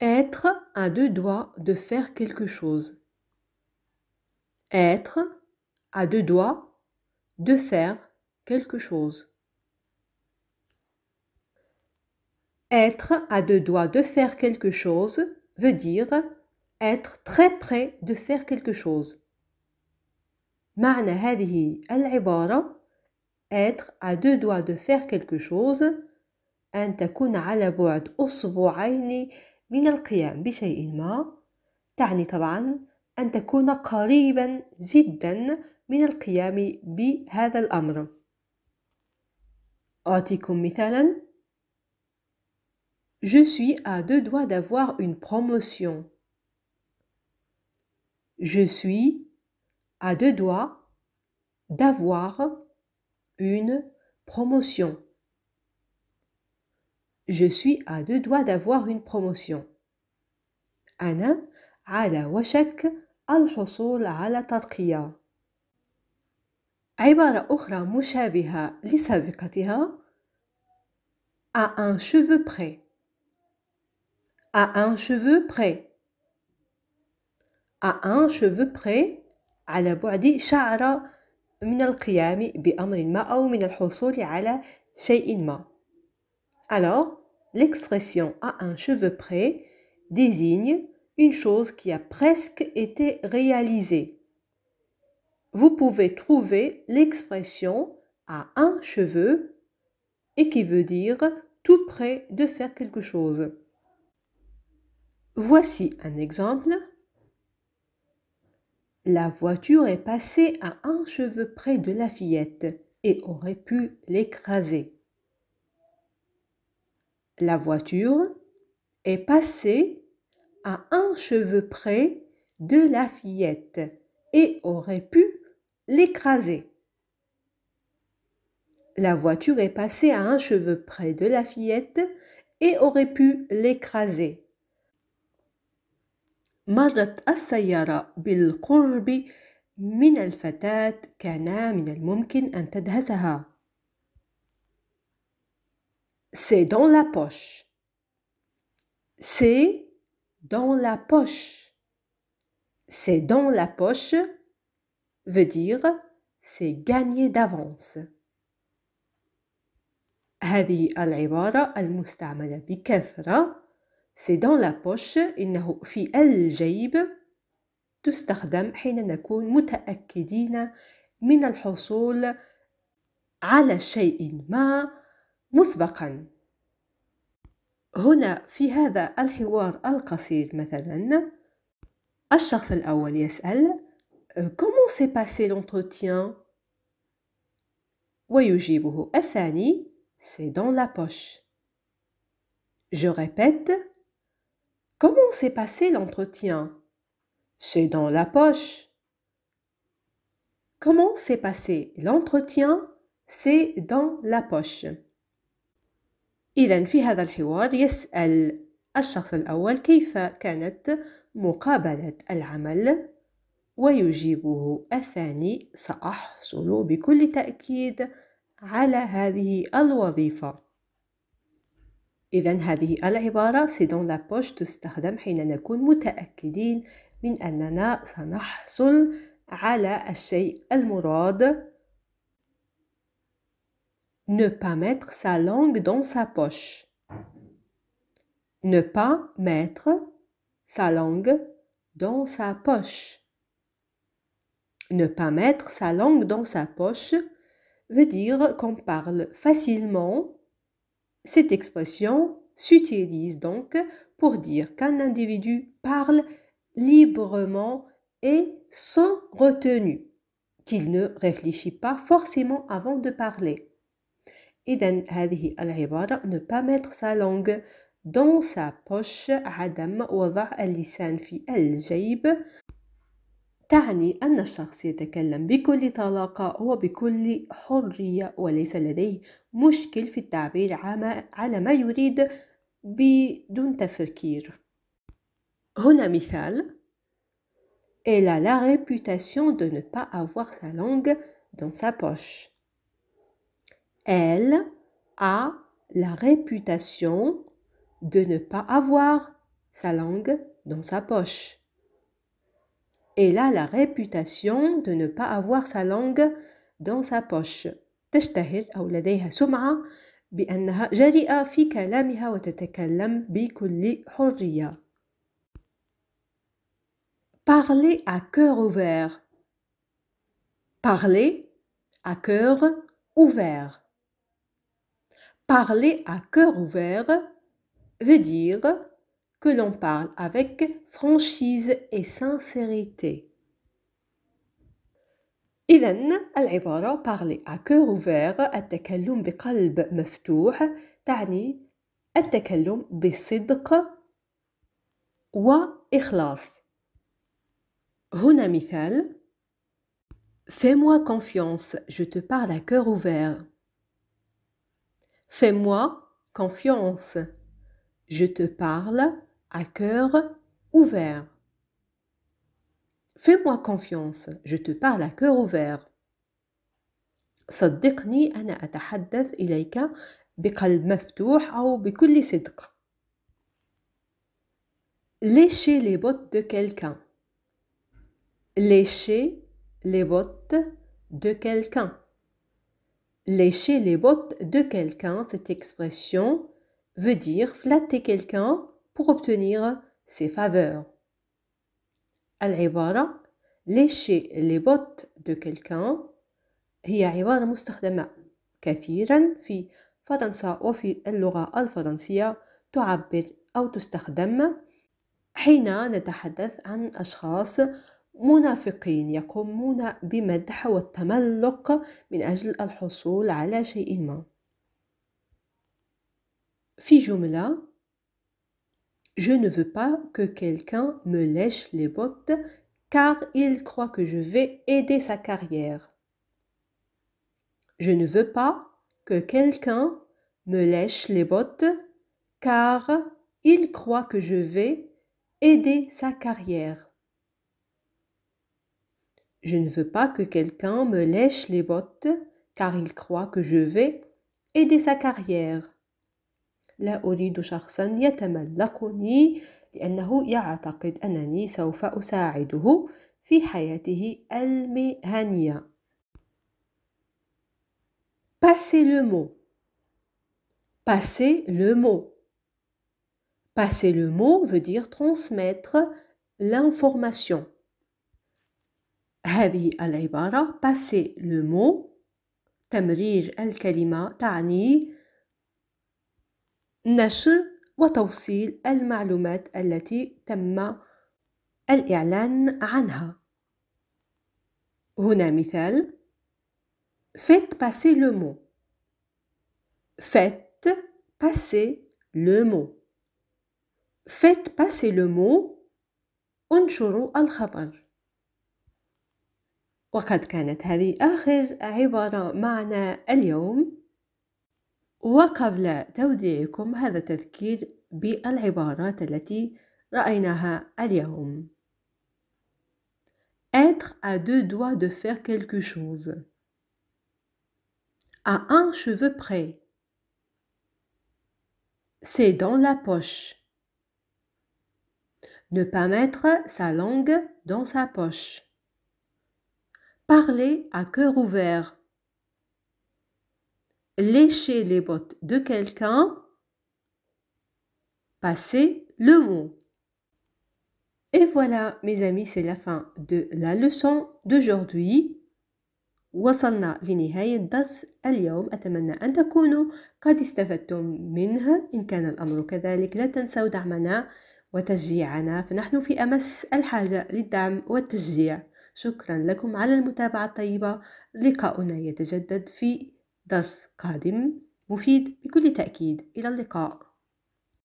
Être à deux doigts de faire quelque chose. Être à deux doigts de faire quelque chose. Être à deux doigts de faire quelque chose veut dire être très près de faire quelque chose. معنى هذه العبارة être à deux doigts de faire quelque chose أن تكون على بعد أصبعين من القيام بشيء ما تعني طبعا أن تكون قريبا جدا من القيام بهذا الأمر أعطيكم مثالا Je suis à deux doigts d'avoir une promotion. Je suis à deux doigts d'avoir une promotion. Je suis à deux doigts d'avoir une promotion. Anna, à la al à l'houssoula à la tarquia. Ibarra ukra mouchabiha li un cheveu près. A un cheveu près. A un cheveu près. À la boudi shara, minal kyami bi amrin ma ou minal houssoula à la shayin ma. Alors, l'expression à un cheveu près désigne une chose qui a presque été réalisée. Vous pouvez trouver l'expression à un cheveu et qui veut dire tout près de faire quelque chose. Voici un exemple. La voiture est passée à un cheveu près de la fillette et aurait pu l'écraser la voiture est passée à un cheveu près de la fillette et aurait pu l'écraser. La voiture est passée à un cheveu près de la fillette et aurait pu l'écraser. مرت السيارة بالقرب من الفتاة كان al الممكن أن تدهسها c'est dans la poche. C'est dans la poche. C'est dans la poche veut dire c'est gagné d'avance. هذه العبارة المستعملة بكثرة سي دون لا poche إنه في الجيب تستخدم حين نكون متأكدين من الحصول على شيء ما مسبقا هنا في هذا الحوار القصير مثلا الشخص الأول يسأل comment s'est passé l'entretien ويجيبه الثاني c'est dans la poche je répète comment s'est passé l'entretien c'est dans la poche comment s'est passé l'entretien c'est dans la poche إذا في هذا الحوار يسأل الشخص الأول كيف كانت مقابلة العمل ويجيبه الثاني سأحصل بكل تأكيد على هذه الوظيفة إذا هذه العبارة سي دون لابوش تستخدم حين نكون متأكدين من أننا سنحصل على الشيء المراد Ne pas mettre sa langue dans sa poche. Ne pas mettre sa langue dans sa poche. Ne pas mettre sa langue dans sa poche veut dire qu'on parle facilement. Cette expression s'utilise donc pour dire qu'un individu parle librement et sans retenue, qu'il ne réfléchit pas forcément avant de parler. إذا هذه العبارة ne pas mettre sa langue dans sa poche عدم وضع اللسان في الجيب تعني أن الشخص يتكلم بكل طلاقة وبكل حرية وليس لديه مشكل في التعبير على ما يريد بدون تفكير هنا مثال Elle a la réputation de ne pas avoir sa langue dans sa poche Elle a la réputation de ne pas avoir sa langue dans sa poche. Elle a la réputation de ne pas avoir sa langue dans sa poche. تشتهر أو لديها بأنها جريئة في كلامها وتتكلم بكل حرية. Parler à cœur ouvert. Parler à cœur ouvert. Parler à cœur ouvert veut dire que l'on parle avec franchise et sincérité. إذن العبارة parler à cœur ouvert التكلم بقلب مفتوح تعني التكلم بصدق وإخلاص هنا مثال Fais-moi confiance, je te parle à cœur ouvert. Fais-moi confiance. Je te parle à cœur ouvert. Fais-moi confiance. Je te parle à cœur ouvert. صدقني Lécher les bottes de quelqu'un. Lécher les bottes de quelqu'un. lécher les bottes de quelqu'un, cette expression veut dire flatter quelqu'un pour obtenir ses faveurs. العبارة lécher les bottes de quelqu'un هي عبارة مستخدمة كثيرا في فرنسا وفي اللغة الفرنسية تعبر أو تستخدم حين نتحدث عن أشخاص منافقين يقومون بمدح والتملق من Je ne veux pas que quelqu'un me lèche les bottes car il croit que je vais aider sa carrière. Je ne veux pas que quelqu'un me lèche les bottes car il croit que je vais aider sa carrière. Je ne veux pas que quelqu'un me lèche les bottes car il croit que je vais aider sa carrière. لا أريد شخصا يتملقني لأنه يعتقد أنني سوف أساعده في حياته المهنية. Passez le mot. Passez le mot. Passer le mot veut dire transmettre l'information. هذه العبارة passer le mot تمرير الكلمة تعني نشر وتوصيل المعلومات التي تم الإعلان عنها هنا مثال faites passer le mot faites passer le mot faites passer le mot انشروا الخبر Et qu'il était la dernière expression que nous avons aujourd'hui. Et avant de vous quitter, je un rappel des expressions que nous avons vues aujourd'hui. Être à deux doigts de faire quelque chose. A un cheveu près. C'est dans la poche. Ne pas mettre sa langue dans sa poche. Parler à cœur ouvert. Lécher les bottes de quelqu'un. Passer le mot. Et voilà, mes amis, c'est la fin de la leçon d'aujourd'hui. وصلنا لنهاية درس اليوم أتمنى أن تكونوا قد استفدتم منها إن كان الأمر كذلك لا تنسوا دعمنا وتشجيعنا فنحن في أمس الحاجة للدعم والتشجيع شكرا لكم على المتابعة الطيبة لقاؤنا يتجدد في درس قادم مفيد بكل تأكيد إلى اللقاء